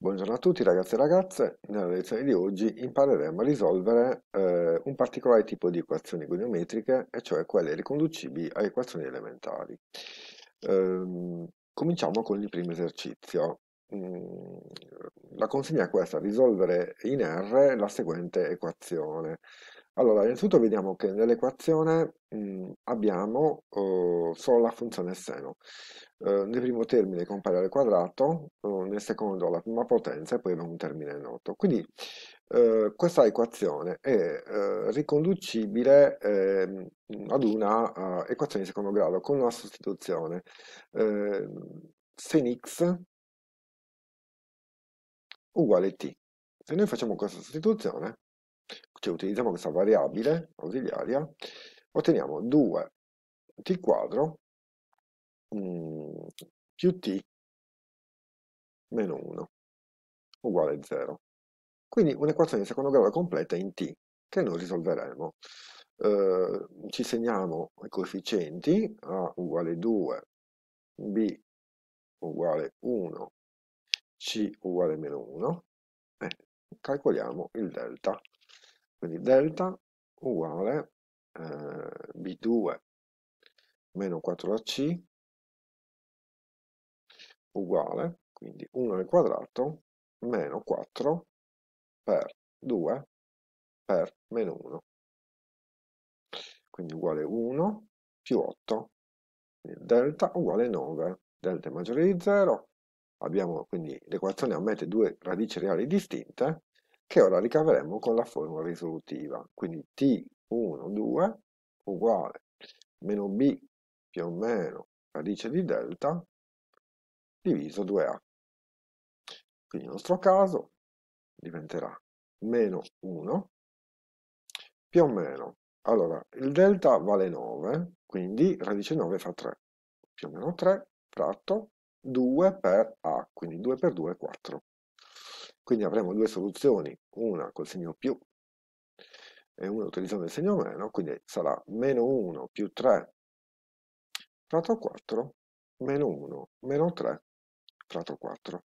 Buongiorno a tutti ragazzi e ragazze, nella lezione di oggi impareremo a risolvere eh, un particolare tipo di equazioni goniometriche, e cioè quelle riconducibili a equazioni elementari. Ehm, cominciamo con il primo esercizio. Mm, la consegna è questa, risolvere in R la seguente equazione. Allora, innanzitutto vediamo che nell'equazione mm, abbiamo eh, solo la funzione seno. Eh, nel primo termine compare al quadrato, eh, nel secondo alla prima potenza e poi abbiamo un termine noto. Quindi eh, questa equazione è eh, riconducibile ehm, ad una eh, equazione di secondo grado con una sostituzione. sin x uguale t. Se noi facciamo questa sostituzione, cioè utilizziamo questa variabile ausiliaria, otteniamo 2t quadro mh, mm, più t meno 1 uguale 0. Quindi un'equazione di secondo grado completa in t che noi risolveremo. Eh, ci segniamo i coefficienti a uguale 2, b uguale 1, c uguale meno 1 e calcoliamo il delta. Quindi delta uguale eh, b2 meno 4ac uguale, quindi 1 al quadrato meno 4 per 2 per meno 1. Quindi uguale 1 più 8, delta uguale 9, delta è maggiore di 0, abbiamo quindi l'equazione ammette due radici reali distinte che ora ricaveremo con la formula risolutiva, quindi t 12 uguale meno b più o meno radice di delta diviso 2a. Quindi il nostro caso diventerà meno 1 più o meno. Allora, il delta vale 9, quindi radice 9 fa 3, più o meno 3 fratto 2 per a, quindi 2 per 2 è 4. Quindi avremo due soluzioni, una col segno più e una utilizzando il segno meno, quindi sarà meno 1 più 3 fratto 4, meno 1, meno 3 sottratto 4.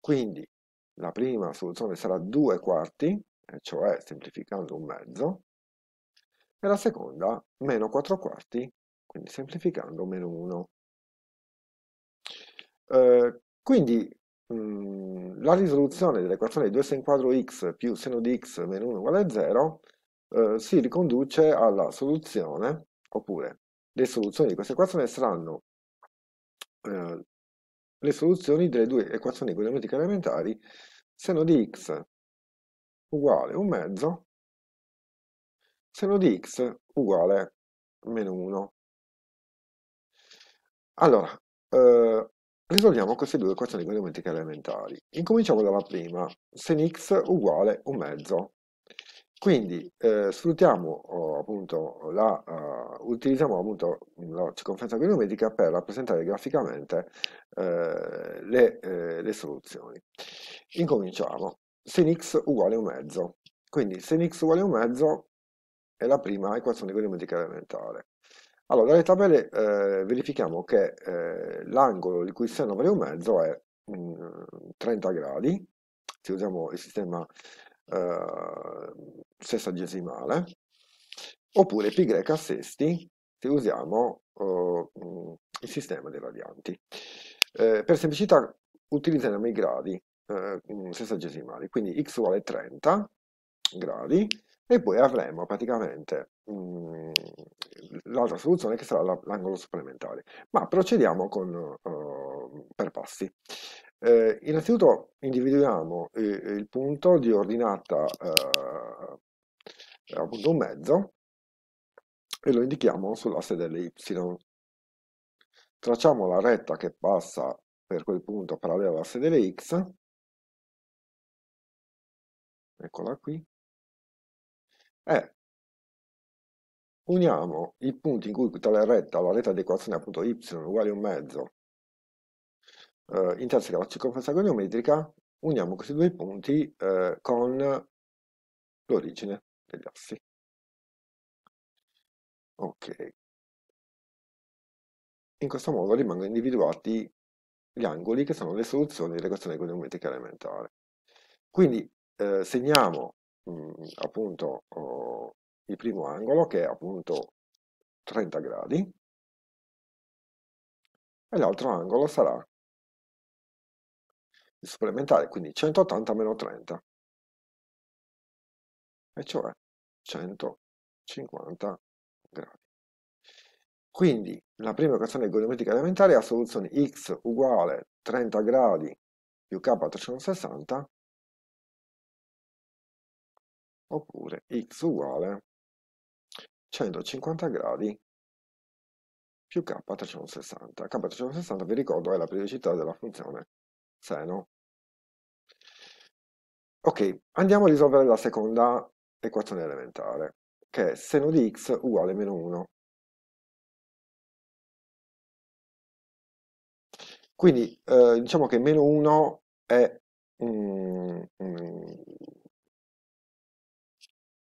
Quindi la prima soluzione sarà 2 quarti, cioè semplificando un mezzo, e la seconda meno 4 quarti, quindi semplificando meno 1. Eh, quindi mm, la risoluzione dell'equazione di 2 sin quadro x più seno di x meno 1 uguale a 0 eh, si riconduce alla soluzione, oppure le soluzioni di questa equazione saranno eh, le soluzioni delle due equazioni quadratiche elementari seno di x uguale un mezzo, seno di x uguale meno 1. Allora, eh, risolviamo queste due equazioni quadratiche elementari. Incominciamo dalla prima, sen x uguale un mezzo. Quindi eh, sfruttiamo oh, appunto la, uh, utilizziamo appunto la circonferenza volumetrica per rappresentare graficamente eh, le, eh, le, soluzioni. Incominciamo. Sin x uguale un mezzo. Quindi sin x uguale un mezzo è la prima equazione volumetrica elementare. Allora, dalle tabelle eh, verifichiamo che eh, l'angolo di cui seno vale un mezzo è mh, mm, 30 gradi, se usiamo il sistema Uh, sessagesimale, oppure pi greca a sesti se usiamo uh, il sistema dei radianti. Eh, per semplicità utilizzeremo i gradi eh, sessagesimali, quindi x uguale 30 gradi e poi avremo praticamente l'altra soluzione che sarà l'angolo supplementare. Ma procediamo con, uh, per passi. Eh, innanzitutto individuiamo eh, il punto di ordinata eh, appunto un mezzo e lo indichiamo sull'asse delle y. Tracciamo la retta che passa per quel punto parallelo all'asse delle x, eccola qui, e uniamo i punti in cui tale retta, la retta di equazione appunto y uguale a un mezzo, eh, interseca la circonferenza goniometrica, uniamo questi due punti eh, con l'origine ragazzi ok in questo modo rimangono individuati gli angoli che sono le soluzioni dell'equazione econometrica elementare quindi eh, segniamo mh, mm, appunto oh, il primo angolo che è appunto 30 gradi e l'altro angolo sarà il supplementare, quindi 180 meno 30, e cioè 150 gradi. Quindi la prima equazione goniometrica elementare ha soluzione x uguale 30 gradi più k360 oppure x uguale 150 gradi più k360. k360 vi ricordo è la periodicità della funzione seno. Ok, andiamo a risolvere la seconda equazione elementare, che è seno di x uguale meno 1. Quindi eh, diciamo che meno 1 è un, un,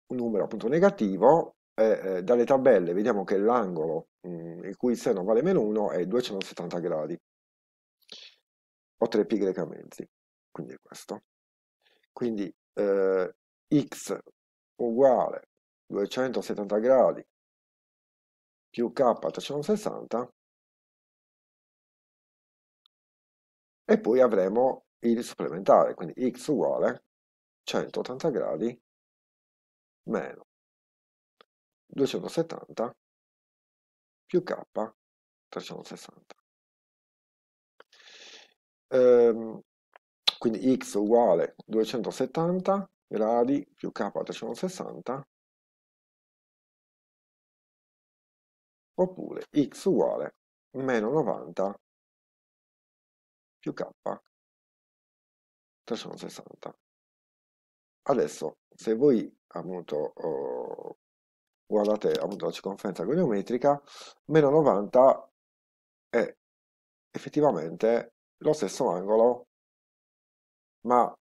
numero appunto negativo e, eh, dalle tabelle vediamo che l'angolo mm, il cui seno vale meno 1 è 270 gradi o 3 π greca mezzi quindi è questo quindi eh, x uguale 270 gradi più K360 e poi avremo il supplementare, quindi x uguale 180 gradi meno 270 più K 360. Ehm, quindi x uguale 270 gradi più K a 360 oppure x uguale meno 90 più K 360. Adesso se voi appunto oh, guardate appunto la circonferenza goniometrica, meno 90 è effettivamente lo stesso angolo ma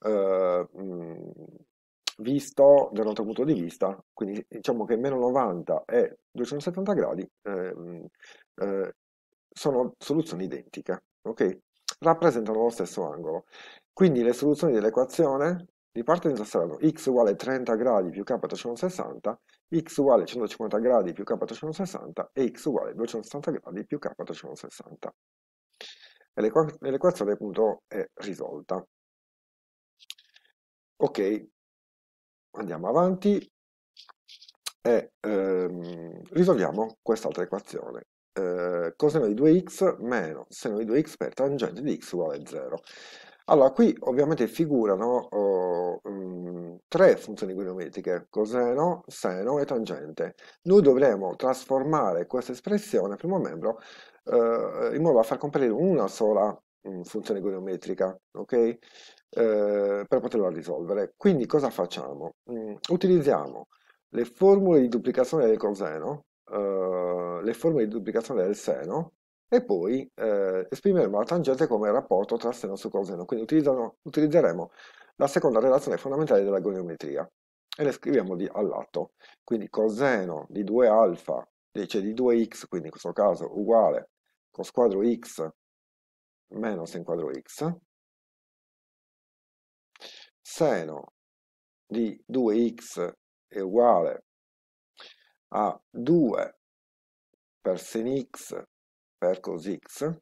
eh, visto da un altro punto di vista, quindi diciamo che meno 90 e 270 gradi eh, eh, sono soluzioni identiche, ok? Rappresentano lo stesso angolo. Quindi le soluzioni dell'equazione di partenza saranno x uguale 30 gradi più k 360, x uguale 150 gradi più k 360 e x uguale 270 gradi più k 360. E l'equazione appunto è risolta ok andiamo avanti e ehm, risolviamo quest'altra equazione eh, coseno di 2x meno seno di 2x per tangente di x uguale a 0 allora qui ovviamente figurano oh, mh, mm, tre funzioni trigonometriche coseno, seno e tangente noi dovremo trasformare questa espressione primo membro eh, in modo da far comparire una sola mh, mm, funzione trigonometrica ok? Eh, per poterlo risolvere. Quindi cosa facciamo? Mm, utilizziamo le formule di duplicazione del coseno, eh, le formule di duplicazione del seno e poi eh, esprimeremo la tangente come rapporto tra seno su coseno. Quindi utilizzeremo la seconda relazione fondamentale della goniometria e le scriviamo di all'atto. Quindi coseno di 2 alfa, cioè di 2x, quindi in questo caso uguale cos quadro x meno sin quadro x, Seno di 2x è uguale a 2 per sin x per cos x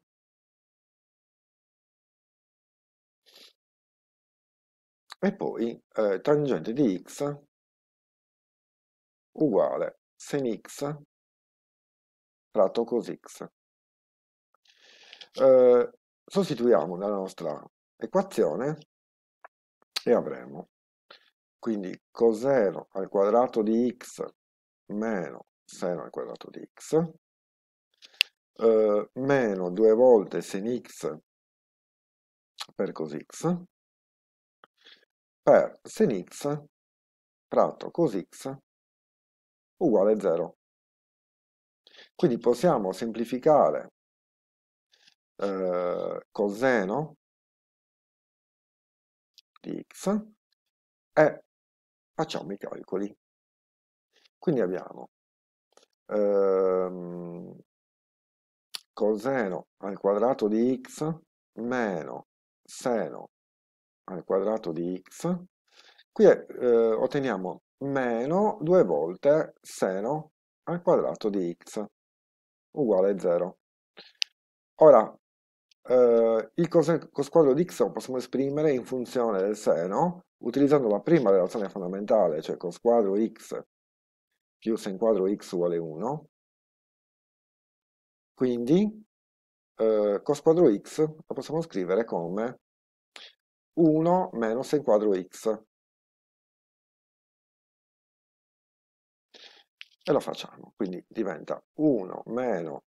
e poi eh, tangente di x uguale sin x tratto cos x. Eh, sostituiamo nella nostra equazione e avremo quindi coseno al quadrato di x meno seno al quadrato di x eh, meno due volte sin x per cos x per sin x fratto cos x uguale 0 quindi possiamo semplificare eh, coseno di x e facciamo i calcoli. Quindi abbiamo ehm, coseno al quadrato di x meno seno al quadrato di x. Qui eh, otteniamo meno due volte seno al quadrato di x uguale a 0. Ora, eh, il cosquadro di Xo possiamo esprimere in funzione del seno utilizzando la prima relazione fondamentale, cioè cosquadro X più sen quadro X uguale 1. Quindi eh, cosquadro X lo possiamo scrivere come 1 meno sen quadro X. E lo facciamo, quindi diventa 1 meno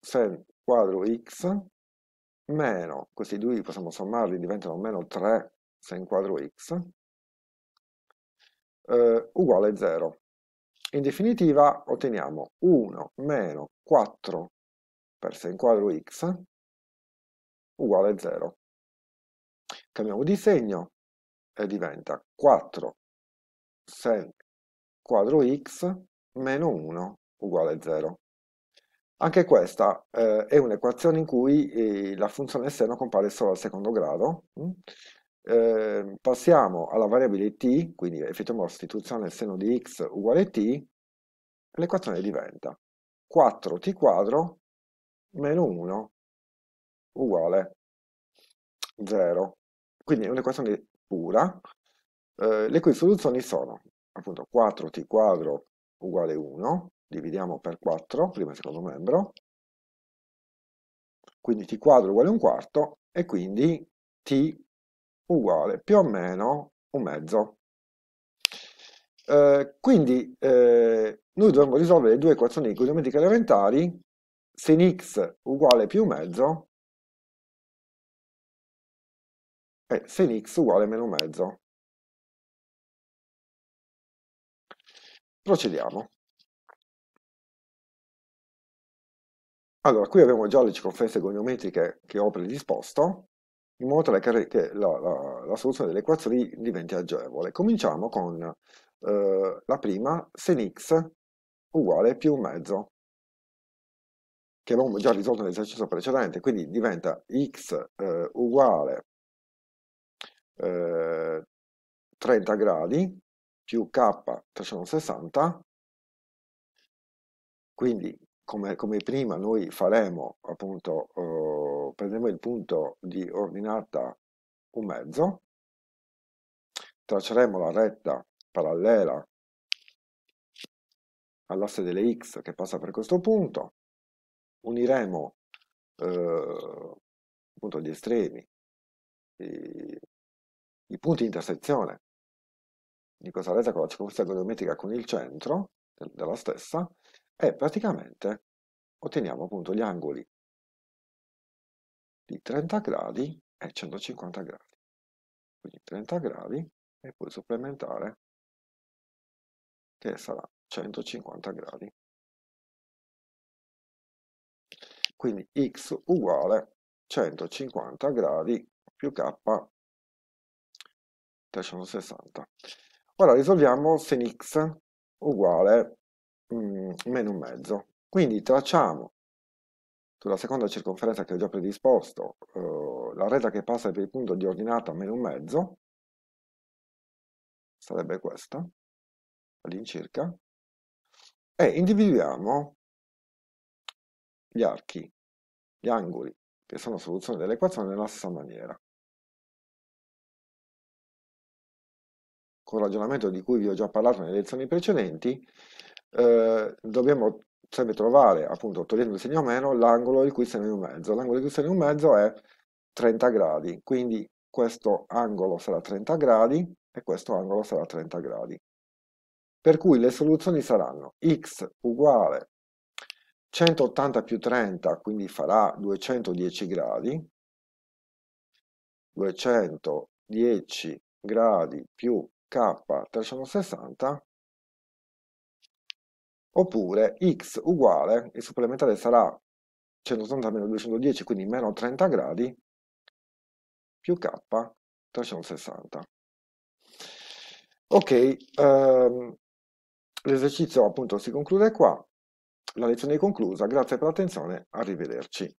sen quadro X meno, questi due possiamo sommarli, diventano meno 3 se inquadro x, eh, uguale 0. In definitiva otteniamo 1 meno 4 per se inquadro x uguale 0. Cambiamo di segno e diventa 4 se quadro x meno 1 uguale 0. Anche questa eh, è un'equazione in cui eh, la funzione seno compare solo al secondo grado. Eh, passiamo alla variabile t, quindi effettuiamo la sostituzione seno di x uguale t, l'equazione diventa 4t quadro meno 1 uguale 0. Quindi è un'equazione pura, eh, le cui soluzioni sono appunto 4t quadro uguale 1 dividiamo per 4, primo e secondo membro, quindi t quadro uguale un quarto e quindi t uguale più o meno un mezzo. Eh, quindi eh, noi dovremmo risolvere le due equazioni di geometrica elementari sin x uguale più un mezzo e sin x uguale meno un mezzo. Procediamo. Allora, qui abbiamo già le circonferenze goniometriche che ho predisposto, in modo tale che la, la, la soluzione delle equazioni diventi agevole. Cominciamo con eh, la prima, sen x uguale più mezzo, che avevamo già risolto nell'esercizio precedente, quindi diventa x eh, uguale eh, 30 gradi più k 360, quindi come, come prima noi faremo appunto, eh, prenderemo il punto di ordinata un mezzo, traceremo la retta parallela all'asse delle x che passa per questo punto, uniremo eh, appunto gli estremi, i, i punti di intersezione di questa retta con la circonferenza geometrica con il centro della stessa e praticamente otteniamo appunto gli angoli di 30 gradi e 150 gradi. Quindi 30 gradi e poi supplementare che sarà 150 gradi. Quindi x uguale 150 gradi più k 360. Ora risolviamo se x uguale Mm, meno mezzo. Quindi tracciamo sulla seconda circonferenza che ho già predisposto eh, la resa che passa per il punto di ordinata meno mezzo, sarebbe questa, all'incirca, e individuiamo gli archi, gli angoli, che sono soluzioni dell'equazione nella stessa maniera. Con il ragionamento di cui vi ho già parlato nelle lezioni precedenti, eh, dobbiamo sempre trovare, appunto, togliendo il segno meno, l'angolo di cui segno un mezzo. L'angolo di cui segno un mezzo è 30 gradi, quindi questo angolo sarà 30 gradi e questo angolo sarà 30 gradi. Per cui le soluzioni saranno x uguale 180 più 30, quindi farà 210 gradi, 210 gradi più k 360 oppure x uguale, il supplementare sarà 180 meno 210, quindi meno 30 gradi, più k 360. Ok, ehm, l'esercizio appunto si conclude qua, la lezione è conclusa, grazie per l'attenzione, arrivederci.